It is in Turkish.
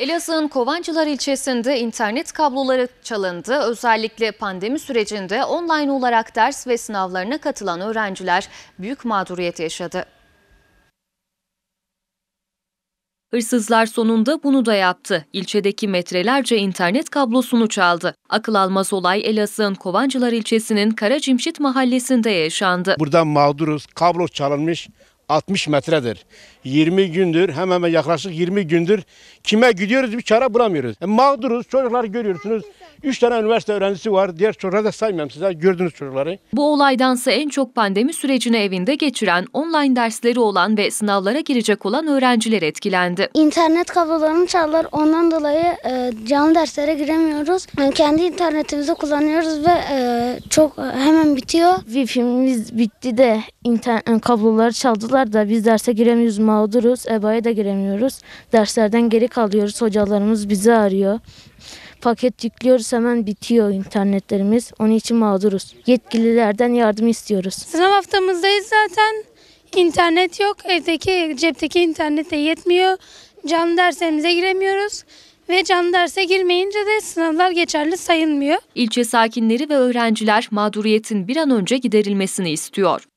Elazığ'ın Kovancılar ilçesinde internet kabloları çalındı. Özellikle pandemi sürecinde online olarak ders ve sınavlarına katılan öğrenciler büyük mağduriyet yaşadı. Hırsızlar sonunda bunu da yaptı. İlçedeki metrelerce internet kablosunu çaldı. Akıl almaz olay Elazığ'ın Kovancılar ilçesinin Karacimşit mahallesinde yaşandı. Buradan mağduruz. Kablo çalınmış. 60 metredir. 20 gündür hemen hemen yaklaşık 20 gündür kime gidiyoruz bir çare bulamıyoruz. E, mağduruz çocuklar görüyorsunuz. Üç tane üniversite öğrencisi var. Diğer çocukları da saymayayım size. Gördünüz çocukları. Bu olaydansa en çok pandemi sürecini evinde geçiren, online dersleri olan ve sınavlara girecek olan öğrenciler etkilendi. İnternet kablolarını çaldılar. Ondan dolayı e, canlı derslere giremiyoruz. Yani e, kendi internetimizi kullanıyoruz ve e, çok e, hemen bitiyor. Wi-fi'miz bitti de internet e, kabloları çaldılar da biz derse giremiyoruz, mağduruz. EBA'ya da giremiyoruz. Derslerden geri kalıyoruz. Hocalarımız bizi arıyor. Paket yüklüyoruz hemen bitiyor internetlerimiz. Onun için mağduruz. Yetkililerden yardım istiyoruz. Sınav haftamızdayız zaten. İnternet yok. Evdeki cepteki internet de yetmiyor. Canlı derslerimize giremiyoruz ve canlı derse girmeyince de sınavlar geçerli sayılmıyor. İlçe sakinleri ve öğrenciler mağduriyetin bir an önce giderilmesini istiyor.